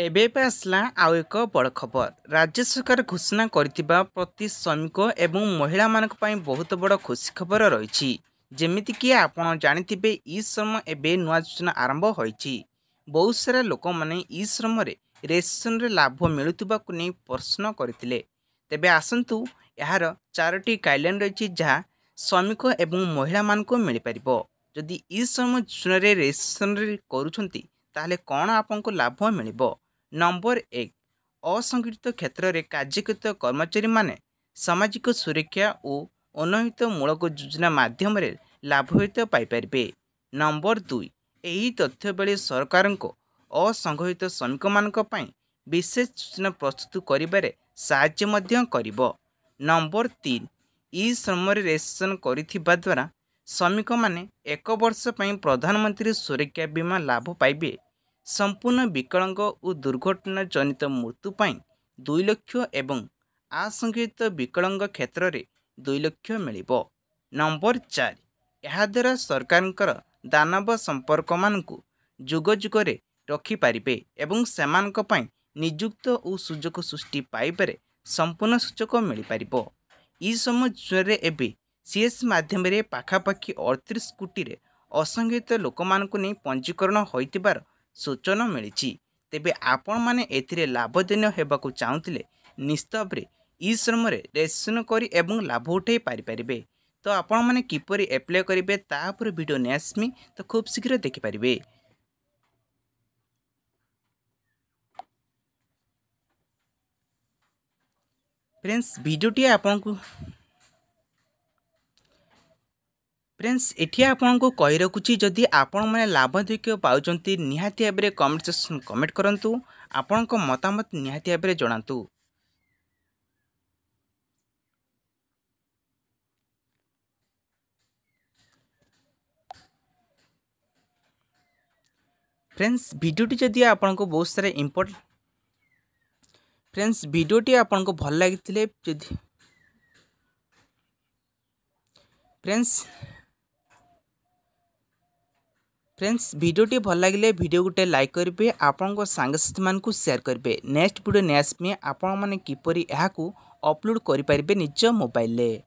ଏବେ ଏବେ ଆସିଲା ଆଉ ଏକ ବଡ଼ ଖବର ରାଜ୍ୟ ସରକାର ଘୋଷଣା କରିଥିବା ପ୍ରତି ଶ୍ରମିକ ଏବଂ ମହିଳାମାନଙ୍କ ପାଇଁ ବହୁତ ବଡ଼ ଖୁସି ଖବର ରହିଛି ଯେମିତିକି ଆପଣ ଜାଣିଥିବେ ଇ ଶ୍ରମ ଏବେ ନୂଆ ଯୋଜନା ଆରମ୍ଭ ହୋଇଛି ବହୁତ ସାରା ଲୋକମାନେ ଇ ଶ୍ରମରେ ରେସନରେ ଲାଭ ମିଳୁଥିବାକୁ ନେଇ ପ୍ରଶ୍ନ କରିଥିଲେ ତେବେ ଆସନ୍ତୁ ଏହାର ଚାରୋଟି ଗାଇଡ଼ଲାଇନ୍ ରହିଛି ଯାହା ଶ୍ରମିକ ଏବଂ ମହିଳାମାନଙ୍କୁ ମିଳିପାରିବ ଯଦି ଇ ଶ୍ରମ ଯୋଜନାରେ ରେଜିଷ୍ଟ୍ରେସନରେ କରୁଛନ୍ତି ତାହେଲେ କ'ଣ ଆପଣଙ୍କୁ ଲାଭ ମିଳିବ ନମ୍ବର ଏକ ଅସଂଗଠିତ କ୍ଷେତ୍ରରେ କାର୍ଯ୍ୟକୃତ କର୍ମଚାରୀମାନେ ସାମାଜିକ ସୁରକ୍ଷା ଓ ଉନ୍ନୟିତମୂଳକ ଯୋଜନା ମାଧ୍ୟମରେ ଲାଭାନ୍ୱିତ ପାଇପାରିବେ ନମ୍ବର ଦୁଇ ଏହି ତଥ୍ୟବେଳେ ସରକାରଙ୍କ ଅସଂଗଠିତ ଶ୍ରମିକମାନଙ୍କ ପାଇଁ ବିଶେଷ ଯୋଜନା ପ୍ରସ୍ତୁତ କରିବାରେ ସାହାଯ୍ୟ ମଧ୍ୟ କରିବ ନମ୍ବର ତିନି ଇ ଶ୍ରମରେ ରେଜିଷ୍ଟ୍ରେସନ କରିଥିବା ଦ୍ୱାରା ଶ୍ରମିକମାନେ ଏକ ବର୍ଷ ପାଇଁ ପ୍ରଧାନମନ୍ତ୍ରୀ ସୁରକ୍ଷା ବୀମା ଲାଭ ପାଇବେ ସମ୍ପୂର୍ଣ୍ଣ ବିକଳାଙ୍ଗ ଓ ଦୁର୍ଘଟଣା ଜନିତ ମୃତ୍ୟୁ ପାଇଁ ଦୁଇ ଲକ୍ଷ ଏବଂ ଆସଙ୍ଗିତ ବିକଳାଙ୍ଗ କ୍ଷେତ୍ରରେ ଦୁଇ ଲକ୍ଷ ମିଳିବ ନମ୍ବର ଚାରି ଏହାଦ୍ୱାରା ସରକାରଙ୍କର ଦାନବ ସମ୍ପର୍କମାନଙ୍କୁ ଯୁଗ ଯୁଗରେ ରଖିପାରିବେ ଏବଂ ସେମାନଙ୍କ ପାଇଁ ନିଯୁକ୍ତ ଓ ସୁଯୋଗ ସୃଷ୍ଟି ପାଇବାରେ ସମ୍ପୂର୍ଣ୍ଣ ସୁଯୋଗ ମିଳିପାରିବ ଏ ସମୟରେ ଏବେ ସିଏସ୍ ମାଧ୍ୟମରେ ପାଖାପାଖି ଅଠତିରିଶ କୋଟିରେ ଅସଂଖ୍ୟିତ ଲୋକମାନଙ୍କୁ ନେଇ ପଞ୍ଜୀକରଣ ହୋଇଥିବାର ସୂଚନା ମିଳିଛି ତେବେ ଆପଣମାନେ ଏଥିରେ ଲାଭଜନୀୟ ହେବାକୁ ଚାହୁଁଥିଲେ ନିସ୍ତବରେ ଇ ଶ୍ରମରେ ରେଜିଷ୍ଟ୍ରେସନ କରି ଏବଂ ଲାଭ ଉଠାଇ ପାରିପାରିବେ ତ ଆପଣମାନେ କିପରି ଆପ୍ଲାଏ କରିବେ ତା ଉପରେ ଭିଡ଼ିଓ ନେଇ ଆସିମି ତ ଖୁବ୍ ଶୀଘ୍ର ଦେଖିପାରିବେ ଫ୍ରେଣ୍ଡସ୍ ଭିଡ଼ିଓଟି ଆପଣଙ୍କୁ ଫ୍ରେଣ୍ଡସ୍ ଏଠି ଆପଣଙ୍କୁ କହି ରଖୁଛି ଯଦି ଆପଣମାନେ ଲାଭଦାୟକ ପାଉଛନ୍ତି ନିହାତି ଭାବରେ କମେଣ୍ଟ ସେକ୍ସନ୍ କମେଣ୍ଟ କରନ୍ତୁ ଆପଣଙ୍କ ମତାମତ ନିହାତି ଭାବରେ ଜଣାନ୍ତୁ ଫ୍ରେଣ୍ଡସ୍ ଭିଡ଼ିଓଟି ଯଦି ଆପଣଙ୍କୁ ବହୁତ ସାରା ଇମ୍ପୋର୍ଟ ଫ୍ରେଣ୍ଡସ୍ ଭିଡ଼ିଓଟି ଆପଣଙ୍କୁ ଭଲ ଲାଗିଥିଲେ ଯଦି ଫ୍ରେଣ୍ଡସ୍ फ्रेंड्स भिडियोटी भल लगे भिडियो गोटे लाइक करेंगे आपण सांगसाथी मान सेयार करेंगे नेक्स्ट भिड नहीं आसमें आपण मैंने किपर यह अपलोड करेंगे निज मोबाइल